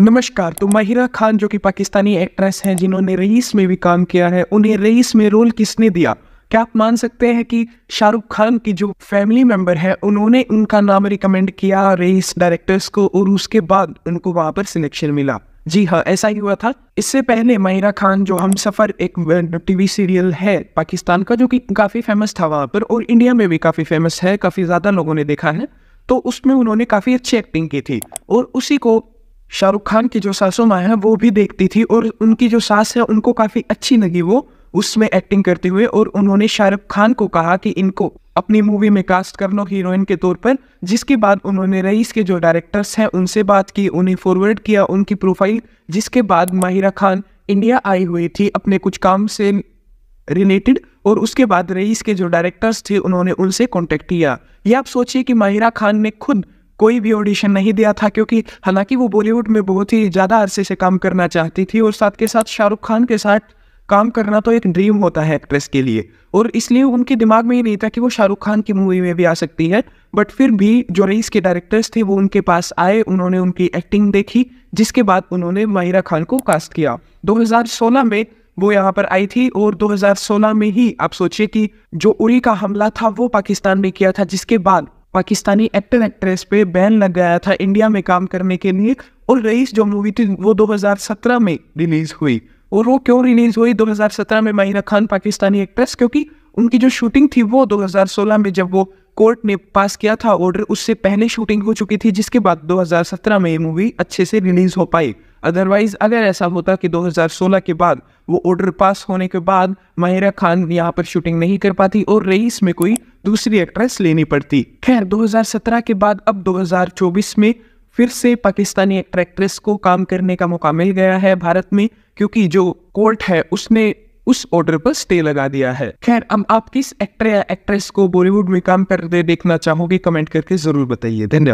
नमस्कार तो माहिरा खान जो कि पाकिस्तानी एक्ट्रेस हैं जिन्होंने रईस में भी काम किया है उन्हें रईस में रोल किसने दिया क्या आप मान सकते हैं कि शाहरुख खान की जो फैमिली मेंबर है उन्होंने उनका नाम रिकमेंड किया रईस डायरेक्टर्स को और उसके बाद उनको वहां पर सिलेक्शन मिला जी हाँ ऐसा ही हुआ था इससे पहले माहिरा खान जो हम सफ़र एक टीवी सीरियल है पाकिस्तान का जो कि काफ़ी फेमस था वहां पर और इंडिया में भी काफ़ी फेमस है काफ़ी ज़्यादा लोगों ने देखा है तो उसमें उन्होंने काफ़ी अच्छी एक्टिंग की थी और उसी को शाहरुख खान की जो सासों माँ है वो भी देखती थी और उनकी जो सास है उनको काफ़ी अच्छी लगी वो उसमें एक्टिंग करते हुए और उन्होंने शाहरुख खान को कहा कि इनको अपनी मूवी में कास्ट कर लो हीरोइन के तौर पर जिसके बाद उन्होंने रईस के जो डायरेक्टर्स हैं उनसे बात की उन्हें फॉरवर्ड किया उनकी प्रोफाइल जिसके बाद माहिरा खान इंडिया आई हुई थी अपने कुछ काम से रिलेटेड और उसके बाद रईस के जो डायरेक्टर्स थे उन्होंने उनसे कॉन्टेक्ट किया ये आप सोचिए कि माहिरा खान ने खुद कोई भी ऑडिशन नहीं दिया था क्योंकि हालांकि वो बॉलीवुड में बहुत ही ज़्यादा अरसे से काम करना चाहती थी और साथ के साथ शाहरुख खान के साथ काम करना तो एक ड्रीम होता है एक्ट्रेस के लिए और इसलिए उनके दिमाग में ये नहीं था कि वो शाहरुख खान की मूवी में भी आ सकती है बट फिर भी जो रईस के डायरेक्टर्स थे वो उनके पास आए उन्होंने उनकी एक्टिंग देखी जिसके बाद उन्होंने माहिरा खान को कास्ट किया 2016 में वो यहाँ पर आई थी और 2016 में ही आप सोचिए कि जो उरी का हमला था वो पाकिस्तान में किया था जिसके बाद पाकिस्तानी एक्टर एक्ट्रेस पे बैन लग गया था इंडिया में काम करने के लिए और रईस जो मूवी थी वो 2017 में रिलीज हुई और वो क्यों रिलीज हुई 2017 में माहिरा खान पाकिस्तानी एक्ट्रेस क्योंकि उनकी जो शूटिंग थी वो 2016 में जब वो कोर्ट ने पास किया था ऑर्डर उससे पहले शूटिंग हो चुकी थी जिसके बाद 2017 में ये मूवी अच्छे से रिलीज हो पाई अदरवाइज़ अगर ऐसा होता कि 2016 के बाद वो ऑर्डर पास होने के बाद माहिरा खान यहाँ पर शूटिंग नहीं कर पाती और रईस में कोई दूसरी एक्ट्रेस लेनी पड़ती खैर 2017 के बाद अब 2024 में फिर से पाकिस्तानी एक्ट्रेस को काम करने का मौका मिल गया है भारत में क्योंकि जो कोर्ट है उसने उस ऑर्डर पर स्टे लगा दिया है खैर अब आप किस एक्टर या एक्ट्रेस को बॉलीवुड में काम करते देखना चाहोगे कमेंट करके जरूर बताइए धन्यवाद